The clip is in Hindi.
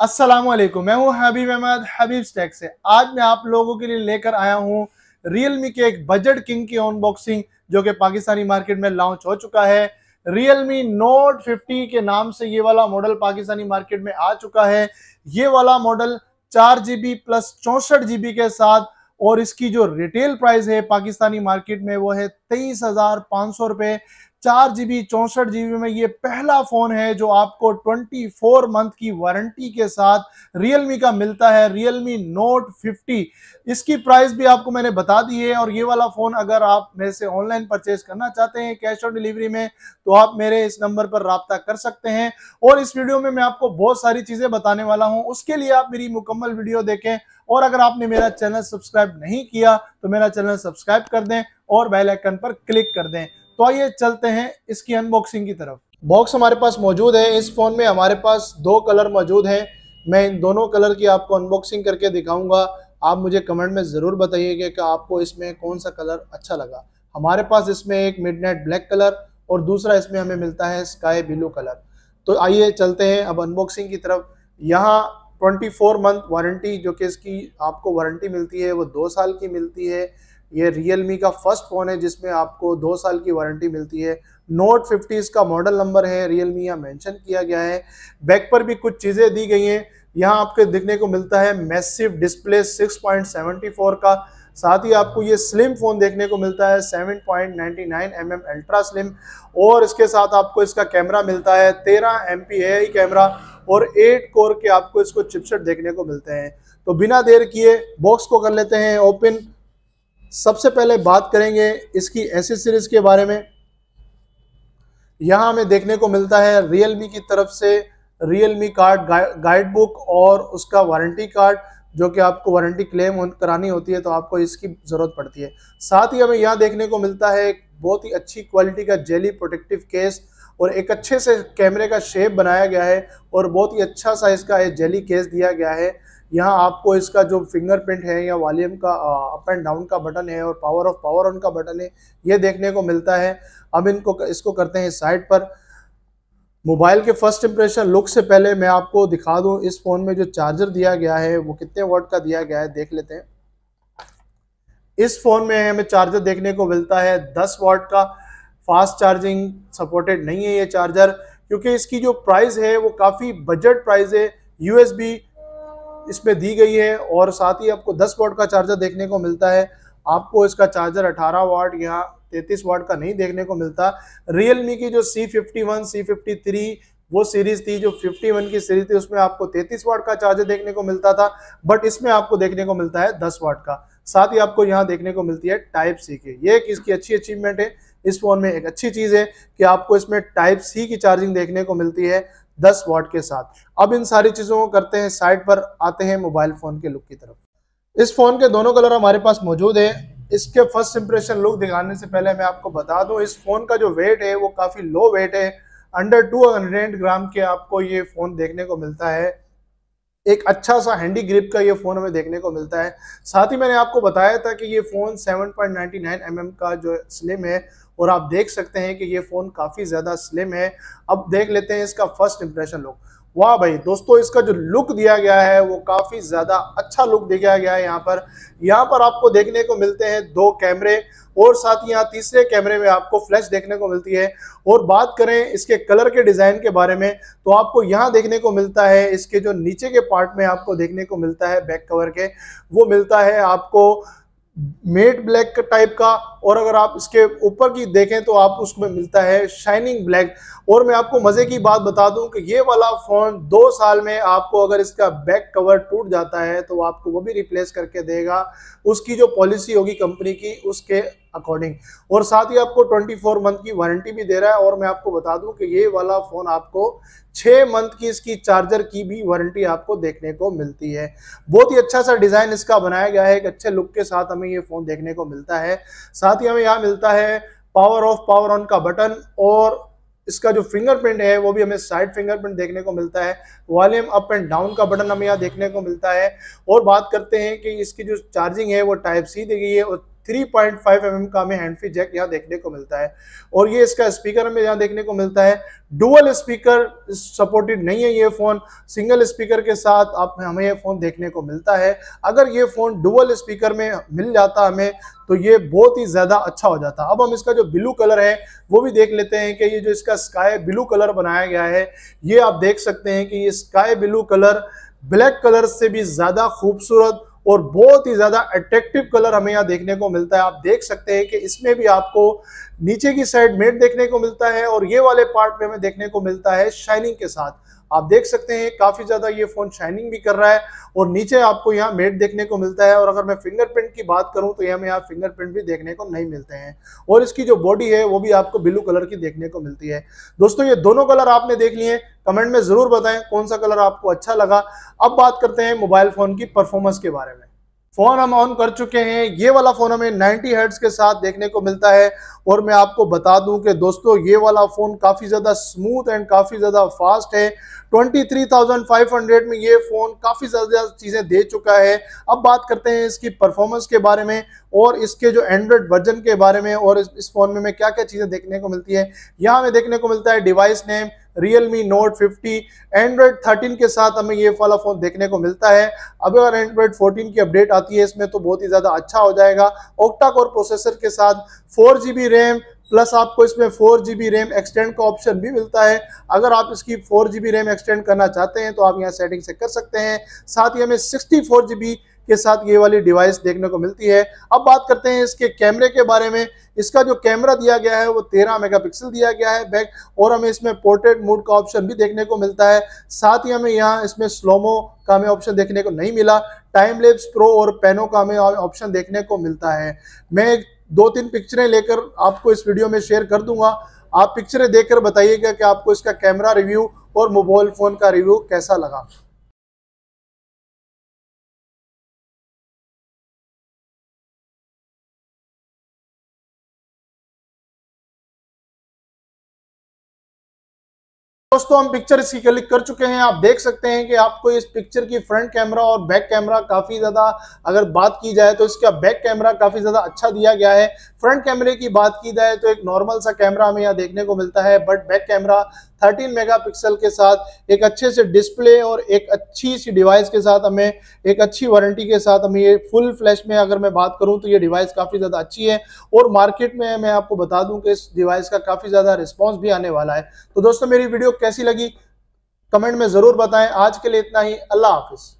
असलम मैं हूँ हबीब अहमद हबीब स्टैक से आज मैं आप लोगों के लिए लेकर आया हूँ रियलमी के एक बजट किंग की अनबॉक्सिंग जो कि पाकिस्तानी मार्केट में लॉन्च हो चुका है मी नोट 50 के नाम से ये वाला मॉडल पाकिस्तानी मार्केट में आ चुका है ये वाला मॉडल चार जी प्लस चौंसठ जी के साथ और इसकी जो रिटेल प्राइस है पाकिस्तानी मार्केट में वो है तेईस हजार पाँच सौ रुपये चार जीबी चौंसठ जीबी में ये पहला फोन है जो आपको 24 मंथ की वारंटी के साथ रियलमी का मिलता है रियलमी नोट 50 इसकी प्राइस भी आपको मैंने बता दी है और ये वाला फोन अगर आप मेरे से ऑनलाइन परचेज करना चाहते हैं कैश ऑन डिलीवरी में तो आप मेरे इस नंबर पर रबता कर सकते हैं और इस वीडियो में मैं आपको बहुत सारी चीजें बताने वाला हूँ उसके लिए आप मेरी मुकम्मल वीडियो देखें और अगर आपने मेरा चैनल सब्सक्राइब नहीं किया तो मेरा चैनल सब्सक्राइब कर दें और बेल आइकन पर क्लिक कर दें तो आइए चलते हैं इसकी अनबॉक्सिंग की तरफ बॉक्स हमारे पास मौजूद है इस फ़ोन में हमारे पास दो कलर मौजूद हैं मैं इन दोनों कलर की आपको अनबॉक्सिंग करके दिखाऊंगा आप मुझे कमेंट में ज़रूर बताइएगा कि आपको इसमें कौन सा कलर अच्छा लगा हमारे पास इसमें एक मिड ब्लैक कलर और दूसरा इसमें हमें मिलता है स्काई ब्लू कलर तो आइए चलते हैं अब अनबॉक्सिंग की तरफ यहाँ 24 मंथ वारंटी जो कि इसकी आपको वारंटी मिलती है वो दो साल की मिलती है ये मी का फर्स्ट फ़ोन है जिसमें आपको दो साल की वारंटी मिलती है नोट फिफ्टी का मॉडल नंबर है मी यहाँ मेंशन किया गया है बैक पर भी कुछ चीज़ें दी गई हैं यहाँ आपके दिखने को मिलता है मैसिव डिस्प्ले 6.74 का साथ ही आपको ये स्लिम फ़ोन देखने को मिलता है 7.99 पॉइंट mm अल्ट्रा स्लिम और इसके साथ आपको इसका कैमरा मिलता है 13 एम पी कैमरा और 8 कोर के आपको इसको चिपसेट देखने को मिलते हैं तो बिना देर किए बॉक्स को कर लेते हैं ओपन सबसे पहले बात करेंगे इसकी एसेसरीज के बारे में यहाँ हमें देखने को मिलता है रियलमी की तरफ से रियलमी कार्ड गाइड बुक और उसका वारंटी कार्ड जो कि आपको वारंटी क्लेम करानी होती है तो आपको इसकी ज़रूरत पड़ती है साथ ही हमें यहाँ देखने को मिलता है एक बहुत ही अच्छी क्वालिटी का जेली प्रोटेक्टिव केस और एक अच्छे से कैमरे का शेप बनाया गया है और बहुत ही अच्छा सा इसका जेली केस दिया गया है यहाँ आपको इसका जो फिंगरप्रिंट है या वॉल्यूम का अप एंड डाउन का बटन है और पावर ऑफ पावर ऑन का बटन है ये देखने को मिलता है अब इनको इसको करते हैं साइड पर मोबाइल के फर्स्ट इंप्रेशन लुक से पहले मैं आपको दिखा दूं इस फ़ोन में जो चार्जर दिया गया है वो कितने वर्ड का दिया गया है देख लेते हैं इस फ़ोन में हमें चार्जर देखने को मिलता है 10 वॉट का फास्ट चार्जिंग सपोर्टेड नहीं है ये चार्जर क्योंकि इसकी जो प्राइस है वो काफ़ी बजट प्राइस है यूएसबी इसमें दी गई है और साथ ही आपको 10 वाट का चार्जर देखने को मिलता है आपको इसका चार्जर 18 वाट या 33 वाट का नहीं देखने को मिलता रियलमी की जो C fifty one C fifty three वो सीरीज थी जो 51 की सीरीज थी उसमें आपको 33 वाट का चार्जर देखने को मिलता था बट इसमें आपको देखने को मिलता है 10 वाट का साथ ही आपको यहाँ देखने को मिलती है टाइप सी के ये एक इसकी अच्छी अचीवमेंट है इस फ़ोन में एक अच्छी चीज़ है कि आपको इसमें टाइप सी की चार्जिंग देखने को मिलती है 10 वॉट के साथ अब इन सारी चीज़ों को करते हैं साइड पर आते हैं मोबाइल फ़ोन के लुक की तरफ इस फ़ोन के दोनों कलर हमारे पास मौजूद है इसके फर्स्ट इंप्रेशन लुक दिखाने से पहले मैं आपको बता दूं इस फ़ोन का जो वेट है वो काफ़ी लो वेट है अंडर 200 ग्राम के आपको ये फ़ोन देखने को मिलता है एक अच्छा सा हैंडी ग्रिप का ये फ़ोन हमें देखने को मिलता है साथ ही मैंने आपको बताया था कि ये फ़ोन 7.99 mm का जो स्लिम है और आप देख सकते हैं कि ये फ़ोन काफ़ी ज़्यादा स्लिम है अब देख लेते हैं इसका फर्स्ट इंप्रेशन लोग वाह भाई दोस्तों इसका जो लुक दिया गया है वो काफ़ी ज़्यादा अच्छा लुक दिया गया है यहाँ पर यहाँ पर आपको देखने को मिलते हैं दो कैमरे और साथ ही यहाँ तीसरे कैमरे में आपको फ्लैश देखने को मिलती है और बात करें इसके कलर के डिज़ाइन के बारे में तो आपको यहाँ देखने को मिलता है इसके जो नीचे के पार्ट में आपको देखने को मिलता है बैक कवर के वो मिलता है आपको मेट ब्लैक टाइप का और अगर आप इसके ऊपर की देखें तो आप उसमें मिलता है शाइनिंग ब्लैक और मैं आपको मज़े की बात बता दूं कि ये वाला फ़ोन दो साल में आपको अगर इसका बैक कवर टूट जाता है तो आपको वो भी रिप्लेस करके देगा उसकी जो पॉलिसी होगी कंपनी की उसके अकॉर्डिंग और साथ ही आपको 24 मंथ की वारंटी भी दे रहा है और मैं आपको बता दूं कि ये वाला फ़ोन आपको 6 मंथ की इसकी चार्जर की भी वारंटी आपको देखने को मिलती है बहुत ही अच्छा सा डिज़ाइन इसका बनाया गया है एक अच्छे लुक के साथ हमें ये फ़ोन देखने को मिलता है साथ साथ ही हमें यहाँ मिलता है पावर ऑफ पावर ऑन का बटन और इसका जो फिंगरप्रिंट है वो भी हमें साइड फिंगरप्रिंट देखने को मिलता है वॉल्यूम अप एंड डाउन का बटन हमें यहाँ देखने को मिलता है और बात करते हैं कि इसकी जो चार्जिंग है वो टाइप सी दी गई है और 3.5 mm का हमें हैंडफी जैक यहाँ देखने को मिलता है और ये इसका स्पीकर हमें यहाँ देखने को मिलता है डुअल स्पीकर सपोर्टेड नहीं है ये फ़ोन सिंगल स्पीकर के साथ आप हमें ये फ़ोन देखने को मिलता है अगर ये फ़ोन डुअल स्पीकर में मिल जाता हमें तो ये बहुत ही ज़्यादा अच्छा हो जाता अब हम इसका जो ब्लू कलर है वो भी देख लेते हैं कि ये जो इसका स्काई ब्लू कलर बनाया गया है ये आप देख सकते हैं कि ये sky blue colour black colour से भी ज़्यादा खूबसूरत और बहुत ही ज़्यादा अट्रेक्टिव कलर हमें यहाँ देखने को मिलता है आप देख सकते हैं कि इसमें भी आपको नीचे की साइड मेट देखने को मिलता है और ये वाले पार्ट में हमें देखने को मिलता है शाइनिंग के साथ आप देख सकते हैं काफी ज्यादा ये फोन शाइनिंग भी कर रहा है और नीचे आपको यहाँ मेट देखने को मिलता है और अगर मैं फिंगरप्रिंट की बात करूँ तो हमें यहाँ फिंगरप्रिंट भी देखने को नहीं मिलते हैं और इसकी जो बॉडी है वो भी आपको ब्लू कलर की देखने को मिलती है दोस्तों ये दोनों कलर आपने देख लिए कमेंट में जरूर बताएं कौन सा कलर आपको अच्छा लगा अब बात करते हैं मोबाइल फोन की परफॉर्मेंस के बारे में फोन हम ऑन कर चुके हैं ये वाला फोन हमें 90 हर्ट्स के साथ देखने को मिलता है और मैं आपको बता दूं कि दोस्तों ये वाला फोन काफी ज्यादा स्मूथ एंड काफी ज्यादा फास्ट है 23,500 में ये फोन काफी ज्यादा चीजें दे चुका है अब बात करते हैं इसकी परफॉर्मेंस के बारे में और इसके जो एंड्रॉयड वर्जन के बारे में और इस फोन में, क्या क्या चीजें देखने को मिलती है यहाँ हमें देखने को मिलता है device name Realme Note 50 Android 13 के साथ हमें ये वाला फ़ोन देखने को मिलता है अब अगर एंड्रॉयड 14 की अपडेट आती है इसमें तो बहुत ही ज़्यादा अच्छा हो जाएगा ओक्टा कोर प्रोसेसर के साथ फोर जी रैम प्लस आपको इसमें four G B RAM extend का ऑप्शन भी मिलता है अगर आप इसकी four G B RAM extend करना चाहते हैं तो आप यहाँ सेटिंग से कर सकते हैं साथ ही हमें सिक्सटी फोर जी बी के साथ ये वाली डिवाइस देखने को मिलती है अब बात करते हैं इसके कैमरे के बारे में इसका जो कैमरा दिया गया है वो तेरह मेगापिक्सल दिया गया है बैक और हमें इसमें पोर्ट्रेट मोड का ऑप्शन भी देखने को मिलता है साथ ही हमें यहाँ इसमें स्लोमो का हमें ऑप्शन देखने को नहीं मिला टाइम लेप्स प्रो और पेनो का हमें ऑप्शन देखने को मिलता है मैं दो तीन पिक्चरें लेकर आपको इस वीडियो में शेयर कर दूंगा आप पिक्चरें देखकर बताइएगा कि आपको इसका कैमरा रिव्यू और मोबाइल फ़ोन का रिव्यू कैसा लगा दोस्तों हम पिक्चर इसकी क्लिक कर चुके हैं आप देख सकते हैं कि आपको इस पिक्चर की फ्रंट कैमरा और बैक कैमरा काफ़ी ज़्यादा अगर बात की जाए तो इसका बैक कैमरा काफ़ी ज़्यादा अच्छा दिया गया है फ्रंट कैमरे की बात की जाए तो एक नॉर्मल सा कैमरा हमें यहाँ देखने को मिलता है बट बैक कैमरा 13 मेगापिक्सल के साथ एक अच्छे से डिस्प्ले और एक अच्छी सी डिवाइस के साथ हमें एक अच्छी वारंटी के साथ हमें ये फुल फ्लैश में अगर मैं बात करूं तो ये डिवाइस काफ़ी ज़्यादा अच्छी है और मार्केट में मैं आपको बता दूं कि इस डिवाइस का काफ़ी ज़्यादा रिस्पॉन्स भी आने वाला है तो दोस्तों मेरी वीडियो कैसी लगी कमेंट में ज़रूर बताएं आज के लिए इतना ही अल्लाह हाफिज़